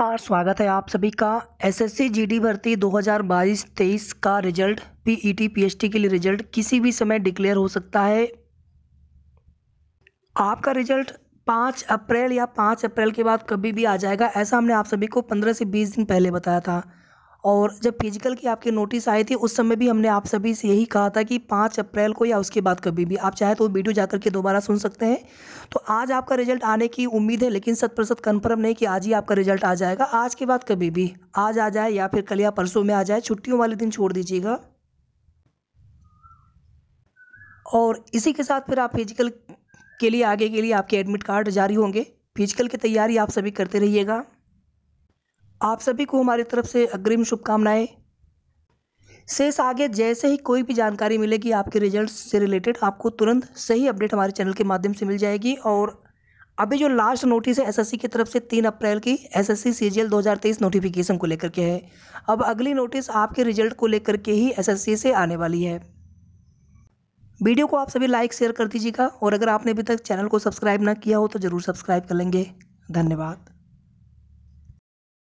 नमस्कार स्वागत है आप सभी का एसएससी जीडी भर्ती 2022-23 का रिजल्ट पीईटी पीएचटी e के लिए रिजल्ट किसी भी समय डिक्लेयर हो सकता है आपका रिजल्ट 5 अप्रैल या 5 अप्रैल के बाद कभी भी आ जाएगा ऐसा हमने आप सभी को 15 से 20 दिन पहले बताया था और जब फिजिकल की आपकी नोटिस आई थी उस समय भी हमने आप सभी से यही कहा था कि पाँच अप्रैल को या उसके बाद कभी भी आप चाहे तो वीडियो जा करके दोबारा सुन सकते हैं तो आज आपका रिजल्ट आने की उम्मीद है लेकिन शत प्रतिशत कन्फर्म नहीं कि आज ही आपका रिजल्ट आ जाएगा आज के बाद कभी भी आज आ जाए या फिर कल या परसों में आ जाए छुट्टियों वाले दिन छोड़ दीजिएगा और इसी के साथ फिर आप फिजिकल के लिए आगे के लिए आपके एडमिट कार्ड जारी होंगे फिजिकल की तैयारी आप सभी करते रहिएगा आप सभी को हमारी तरफ से अग्रिम शुभकामनाएं शेष आगे जैसे ही कोई भी जानकारी मिलेगी आपके रिजल्ट से रिलेटेड आपको तुरंत सही अपडेट हमारे चैनल के माध्यम से मिल जाएगी और अभी जो लास्ट नोटिस है एसएससी की तरफ से तीन अप्रैल की एसएससी सीजीएल 2023 नोटिफिकेशन को लेकर के है अब अगली नोटिस आपके रिजल्ट को लेकर के ही एसएससी से आने वाली है वीडियो को आप सभी लाइक शेयर कर दीजिएगा और अगर आपने अभी तक चैनल को सब्सक्राइब ना किया हो तो ज़रूर सब्सक्राइब कर लेंगे धन्यवाद